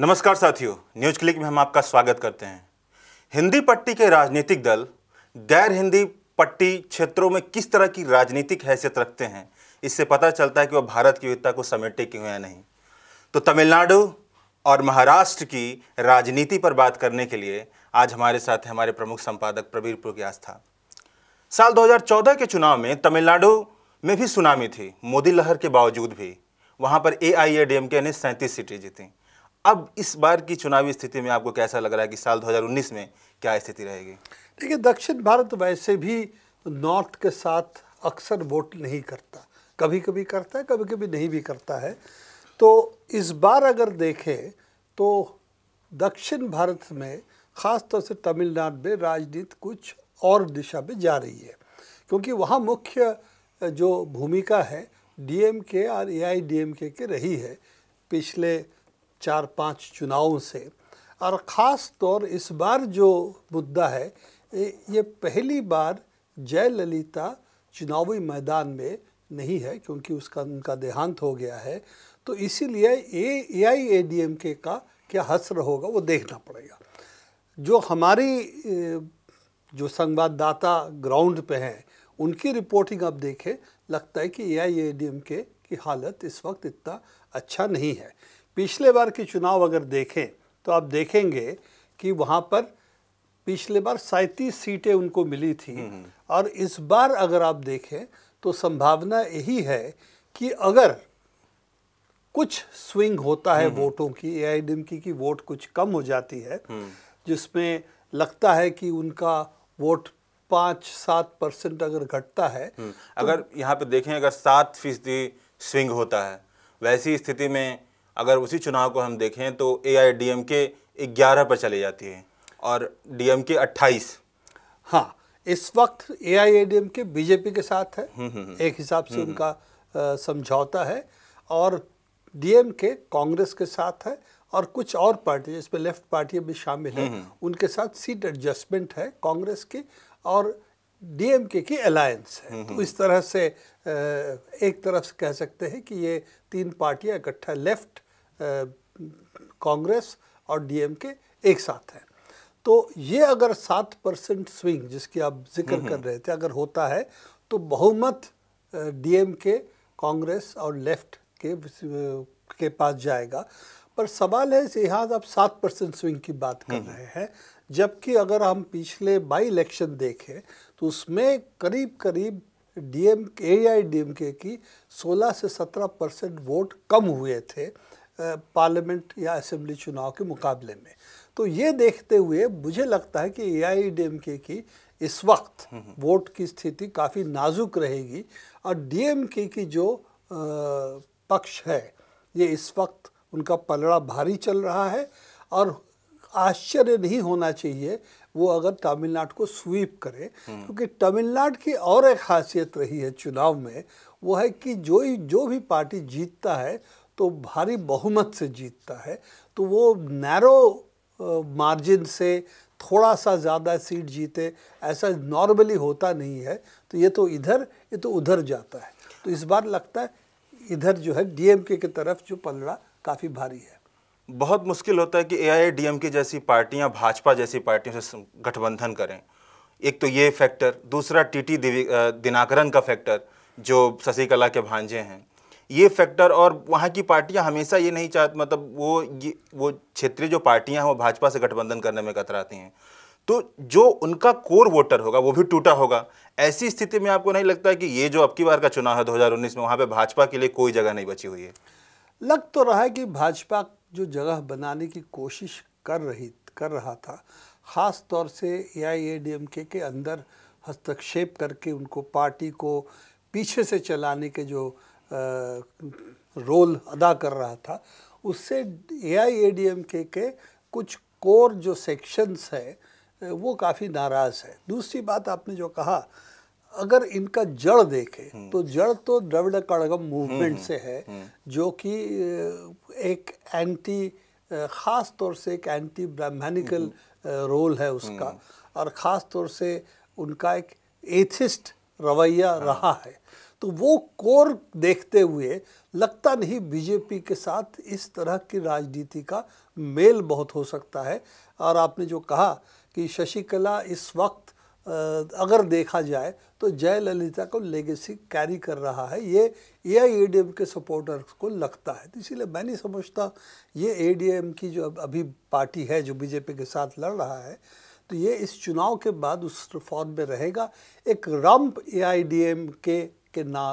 नमस्कार साथियों news click में हम आपका स्वागत करते हैं हिंदी पट्टी के राजनीतिक दल गैर हिंदी पट्टी क्षेत्रों में किस तरह की राजनीतिक हैसियत रखते हैं इससे पता चलता है कि वह भारत की विविधता को समेटे क्यों या नहीं तो तमिलनाडु और महाराष्ट्र की राजनीति पर बात करने के लिए आज हमारे साथ हैं हमारे प्रमुख संपादक प्रवीरपुर की आस्था साल 2014 के चुनाव में तमिलनाडु में भी सुनामी थी मोदी लहर के बावजूद भी वहाँ पर ए आई ने सैंतीस सीटें जीतीं अब इस बार की चुनावी स्थिति में आपको कैसा लग रहा है कि साल 2019 में क्या स्थिति रहेगी देखिए दक्षिण भारत वैसे भी नॉर्थ के साथ अक्सर वोट नहीं करता कभी कभी करता है कभी कभी नहीं भी करता है तो इस बार अगर देखें तो दक्षिण भारत में ख़ास तौर से तमिलनाडु में राजनीति कुछ और दिशा में जा रही है क्योंकि वहाँ मुख्य जो भूमिका है डीएमके और एआईडीएमके के रही है पिछले चार पांच चुनावों से और ख़ास तौर इस बार जो मुद्दा है ये पहली बार जयललिता चुनावी मैदान में नहीं है क्योंकि उसका उनका देहांत हो गया है तो इसीलिए ए आई ए डी एम के का क्या हसर होगा वो देखना पड़ेगा जो हमारी जो संवाददाता ग्राउंड पे हैं उनकी रिपोर्टिंग अब देखें लगता है कि ए I A D M K की हालत इस वक्त इतना अच्छा नहीं है पिछले बार के चुनाव अगर देखें तो आप देखेंगे कि वहाँ पर पिछले बार सैंतीस सीटें उनको मिली थी हम्म, हम्म। और इस बार अगर आप देखें तो संभावना यही है कि अगर कुछ स्विंग होता है हम्म, वोटों की ए की, की वोट कुछ कम हो जाती है जिसमें लगता है कि उनका वोट पाँच सात परसेंट अगर घटता है तो, अगर यहाँ पे देखें अगर सात फीसदी स्विंग होता है वैसी स्थिति में अगर उसी चुनाव को हम देखें तो ए आई डी एम के ग्यारह पर चले जाती है और डी एम के अट्ठाईस हाँ इस वक्त A I A D M K BJP के साथ है हम्म, हम्म, हम्म। एक हिसाब से उनका समझौता है और डी एम के कांग्रेस के साथ है और कुछ और पार्टी जिसमें लेफ्ट पार्टियाँ भी शामिल हैं उनके साथ सीट एडजस्टमेंट है कांग्रेस की और डीएमके की अलायंस है तो इस तरह से एक तरफ से कह सकते हैं कि ये तीन पार्टियां इकट्ठा लेफ्ट कांग्रेस और डीएमके एक साथ हैं तो ये अगर सात परसेंट स्विंग जिसकी आप जिक्र हम्म, कर हम्म। रहे थे अगर होता है तो बहुमत डीएमके कांग्रेस और लेफ्ट के के पास जाएगा पर सवाल है लिहाज आप सात परसेंट स्विंग की बात कर हम्म, रहे हैं जबकि अगर हम पिछले बाई इलेक्शन देखें तो उसमें करीब करीब DM A I D M K की 16 से 17 परसेंट वोट कम हुए थे पार्लियामेंट या असम्बली चुनाव के मुकाबले में तो ये देखते हुए मुझे लगता है कि ए आई की इस वक्त हम्म, हम्म। वोट की स्थिति काफ़ी नाजुक रहेगी और डीएमके की जो पक्ष है ये इस वक्त उनका पलड़ा भारी चल रहा है और आश्चर्य नहीं होना चाहिए वो अगर तमिलनाडु को स्वीप करे हम्म। क्योंकि तमिलनाडु की और एक खासियत रही है चुनाव में वो है कि जो ही जो भी पार्टी जीतता है तो भारी बहुमत से जीतता है तो वो नैरो मार्जिन से थोड़ा सा ज़्यादा सीट जीते ऐसा नॉर्मली होता नहीं है तो ये तो इधर ये तो उधर जाता है तो इस बार लगता है इधर जो है डीएमके की तरफ जो पलड़ा काफ़ी भारी है बहुत मुश्किल होता है कि ए आई डी के जैसी पार्टियां भाजपा जैसी पार्टियों से गठबंधन करें एक तो ये फैक्टर दूसरा टीटी दिनाकरन का फैक्टर जो शशिकला के भांजे हैं ये फैक्टर और वहाँ की पार्टियाँ हमेशा ये नहीं चाहती मतलब वो ये वो क्षेत्रीय जो पार्टियाँ हैं वो भाजपा से गठबंधन करने में कतराती हैं तो जो उनका कोर वोटर होगा वो भी टूटा होगा ऐसी स्थिति में आपको नहीं लगता है कि ये जो अब की बार का चुनाव है 2019 में वहाँ पे भाजपा के लिए कोई जगह नहीं बची हुई है लग तो रहा है कि भाजपा जो जगह बनाने की कोशिश कर रही कर रहा था ख़ास तौर से ए के अंदर हस्तक्षेप करके उनको पार्टी को पीछे से चलाने के जो रोल अदा कर रहा था उससे ए आई ए डी एम के के कुछ कोर जो सेक्शंस है वो काफ़ी नाराज़ है दूसरी बात आपने जो कहा अगर इनका जड़ देखें हम्म। तो जड़ तो द्रविड़ कड़गम मूवमेंट हम्म, से है हम्म, जो कि एक एंटी ख़ास तौर से एक एंटी ब्राह्मणिकल रोल है उसका और ख़ास तौर से उनका एक एथिस्ट रवैया हाँ। रहा है तो वो कोर देखते हुए लगता नहीं बीजेपी के साथ इस तरह की राजनीति का मेल बहुत हो सकता है और आपने जो कहा कि शशिकला इस वक्त अगर देखा जाए तो जयललिता को लेगेसी कैरी कर रहा है ये ए आई के सपोर्टर्स को लगता है तो इसीलिए मैं नहीं समझता ये ए की जो अभी पार्टी है जो बीजेपी के साथ लड़ रहा है तो ये इस चुनाव के बाद उस फॉर्म में रहेगा एक रंप ए के के ना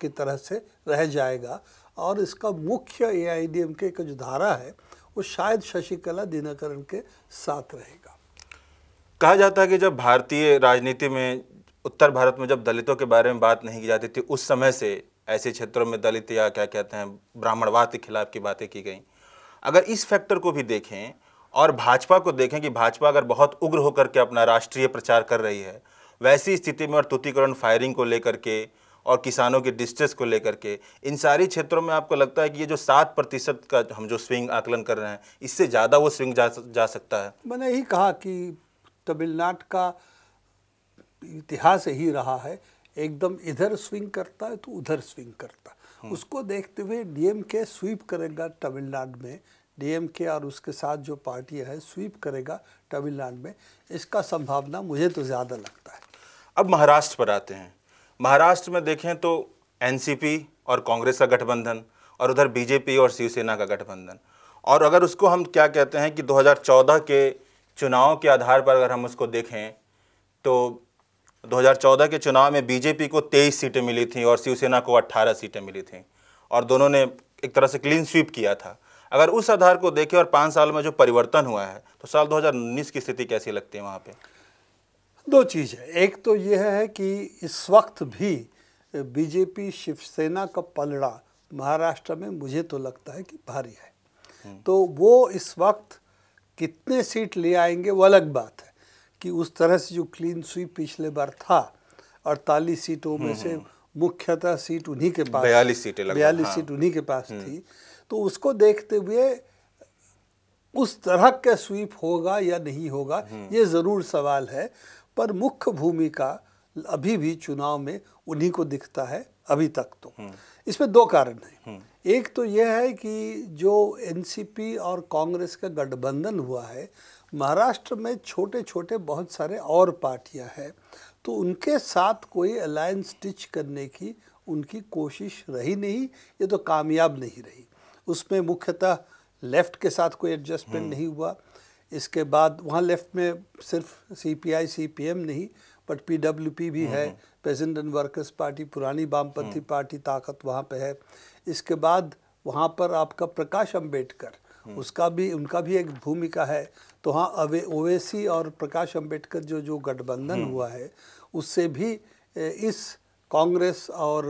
की तरह से रह जाएगा और इसका मुख्य ए आई डी एम के जो धारा है वो शायद शशिकला दिनाकरण के साथ रहेगा कहा जाता है कि जब भारतीय राजनीति में उत्तर भारत में जब दलितों के बारे में बात नहीं की जाती थी उस समय से ऐसे क्षेत्रों में दलित या क्या कहते हैं ब्राह्मणवाद के खिलाफ की बातें की गई अगर इस फैक्टर को भी देखें और भाजपा को देखें कि भाजपा अगर बहुत उग्र होकर के अपना राष्ट्रीय प्रचार कर रही है वैसी स्थिति में और तुतिकरण फायरिंग को लेकर के और किसानों के डिस्ट्रेस को लेकर के इन सारी क्षेत्रों में आपको लगता है कि ये जो सात प्रतिशत का हम जो स्विंग आकलन कर रहे हैं इससे ज़्यादा वो स्विंग जा, जा सकता है मैंने यही कहा कि तमिलनाडु का इतिहास यही रहा है एकदम इधर स्विंग करता है तो उधर स्विंग करता हम्म। उसको देखते हुए डीएम के स्वीप करेगा तमिलनाडु में डीएम के और उसके साथ जो पार्टी है स्वीप करेगा तमिलनाडु में इसका संभावना मुझे तो ज़्यादा लगता है अब महाराष्ट्र पर आते हैं महाराष्ट्र में देखें तो एनसीपी और कांग्रेस का गठबंधन और उधर बीजेपी और शिवसेना का गठबंधन और अगर उसको हम क्या कहते हैं कि 2014 के चुनाव के आधार पर अगर हम उसको देखें तो 2014 के चुनाव में बीजेपी को 23 सीटें मिली थी और शिवसेना को 18 सीटें मिली थी और दोनों ने एक तरह से क्लीन स्वीप किया था अगर उस आधार को देखें और पाँच साल में जो परिवर्तन हुआ है तो साल 2019 की स्थिति कैसी लगती है वहाँ पर दो चीज़ है एक तो यह है कि इस वक्त भी बीजेपी शिवसेना का पलड़ा महाराष्ट्र में मुझे तो लगता है कि भारी है हम्म। तो वो इस वक्त कितने सीट ले आएंगे वो अलग बात है कि उस तरह से जो क्लीन स्वीप पिछले बार था अड़तालीस सीटों में हम्म, से हम्म। मुख्यतः सीट उन्हीं के पास बयालीस सीटें बयालीस हाँ। सीट उन्हीं के पास थी तो उसको देखते हुए उस तरह का स्वीप होगा या नहीं होगा ये ज़रूर सवाल है पर मुख्य भूमिका अभी भी चुनाव में उन्हीं को दिखता है अभी तक तो हम्म। इसमें दो कारण हैं हम्म। एक तो यह है कि जो एनसीपी और कांग्रेस का गठबंधन हुआ है महाराष्ट्र में छोटे छोटे बहुत सारे और पार्टियां हैं तो उनके साथ कोई अलायंस स्टिच करने की उनकी कोशिश रही नहीं ये तो कामयाब नहीं रही उसमें मुख्यतः लेफ्ट के साथ कोई एडजस्टमेंट हम्म। नहीं हुआ इसके बाद वहाँ लेफ्ट में सिर्फ C P I C P M नहीं बट पी डब्ल्यू पी भी है पेजेंट एंड वर्कर्स पार्टी पुरानी वामपंथी हम्म। पार्टी ताकत वहाँ पे है इसके बाद वहाँ पर आपका प्रकाश अम्बेडकर हम्म। उसका भी उनका भी एक भूमिका है तो हाँ अवे ओवैसी और प्रकाश अम्बेडकर जो जो गठबंधन हम्म। हुआ है उससे भी इस कांग्रेस और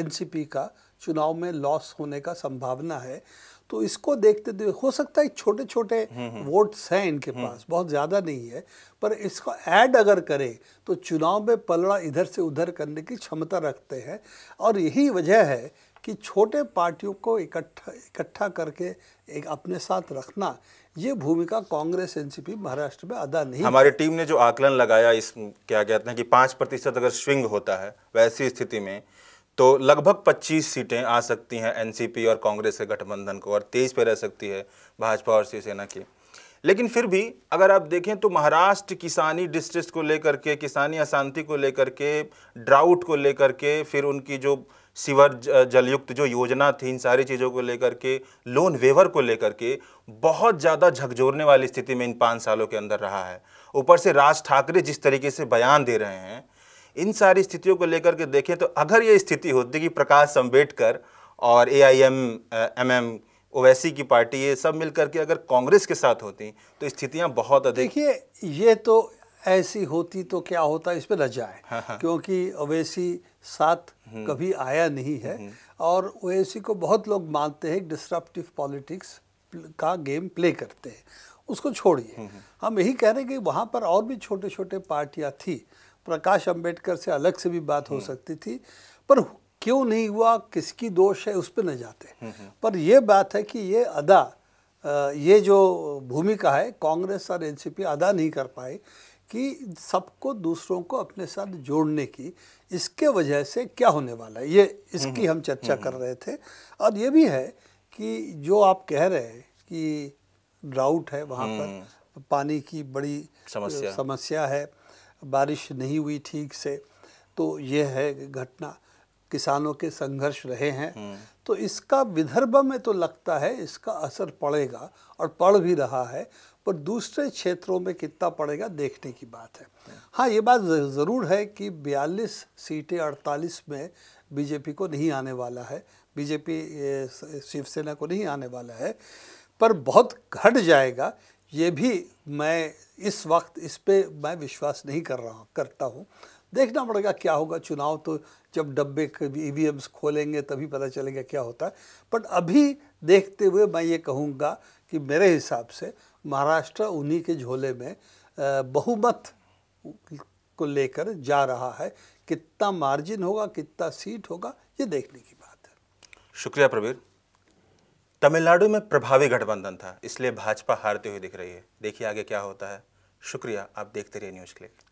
एनसीपी का चुनाव में लॉस होने का संभावना है तो इसको देखते देख हो सकता है छोटे छोटे हम्म, हम्म। वोट्स हैं इनके हम्म। पास बहुत ज़्यादा नहीं है पर इसको ऐड अगर करें तो चुनाव में पलड़ा इधर से उधर करने की क्षमता रखते हैं और यही वजह है कि छोटे पार्टियों को इकट्ठा इकट्ठा करके एक अपने साथ रखना ये भूमिका कांग्रेस एनसीपी महाराष्ट्र में अदा नहीं हमारी टीम ने जो आकलन लगाया इस क्या कहते हैं कि पाँच प्रतिशत अगर स्विंग होता है वैसी स्थिति में तो लगभग 25 सीटें आ सकती हैं एनसीपी और कांग्रेस के गठबंधन को और तेईस पे रह सकती है भाजपा और शिवसेना की लेकिन फिर भी अगर आप देखें तो महाराष्ट्र किसानी डिस्ट्रिक्ट को लेकर के किसानी अशांति को लेकर के ड्राउट को लेकर के फिर उनकी जो सीवर जलयुक्त जो योजना थी इन सारी चीज़ों को लेकर के लोन वेवर को लेकर के बहुत ज़्यादा झकझोरने वाली स्थिति में इन पाँच सालों के अंदर रहा है ऊपर से राज ठाकरे जिस तरीके से बयान दे रहे हैं इन सारी स्थितियों को लेकर के देखें तो अगर ये स्थिति होती कि प्रकाश अम्बेडकर और A I M M M Owaisi की पार्टी ये सब मिल करके अगर कांग्रेस के साथ होती तो स्थितियाँ बहुत अधिक देखिए ये तो ऐसी होती तो क्या होता इस पर लज जाए हाँ हाँ। क्योंकि ओवैसी साथ हम्म। कभी आया नहीं है हम्म। और ओवैसी को बहुत लोग मानते हैं डिस्ट्रप्टिव पॉलिटिक्स का गेम प्ले करते हैं उसको छोड़िए हम्म, हम यही कह रहे हैं कि वहाँ पर और भी छोटे छोटे पार्टियाँ थी प्रकाश अंबेडकर से अलग से भी बात हो हम्म। सकती थी पर क्यों नहीं हुआ किसकी दोष है उस पर न जाते हम्म, हम्म। पर यह बात है कि ये अदा ये जो भूमिका है कांग्रेस और एनसीपी अदा नहीं कर पाए कि सबको दूसरों को अपने साथ जोड़ने की इसके वजह से क्या होने वाला है ये इसकी हम चर्चा कर रहे थे और ये भी है कि जो आप कह रहे हैं कि ड्राउट है वहाँ पर पानी की बड़ी समस्या समस्या है बारिश नहीं हुई ठीक से तो ये है घटना किसानों के संघर्ष रहे हैं हम्म। तो इसका विदर्भ में तो लगता है इसका असर पड़ेगा और पड़ भी रहा है पर दूसरे क्षेत्रों में कितना पड़ेगा देखने की बात है हाँ ये बात ज़रूर है कि 42 सीटें 48 में बीजेपी को नहीं आने वाला है बीजेपी शिवसेना को नहीं आने वाला है पर बहुत घट जाएगा ये भी मैं इस वक्त इस पर मैं विश्वास नहीं कर रहा करता हूँ देखना पड़ेगा क्या होगा चुनाव तो जब डब्बे ई वी e खोलेंगे तभी पता चलेगा क्या होता है बट अभी देखते हुए मैं ये कहूँगा कि मेरे हिसाब से महाराष्ट्र उन्हीं के झोले में बहुमत को लेकर जा रहा है कितना मार्जिन होगा कितना सीट होगा ये देखने की बात है शुक्रिया प्रवीण तमिलनाडु में प्रभावी गठबंधन था इसलिए भाजपा हारते हुए दिख रही है देखिए आगे क्या होता है शुक्रिया आप देखते रहिए न्यूज़ क्लिक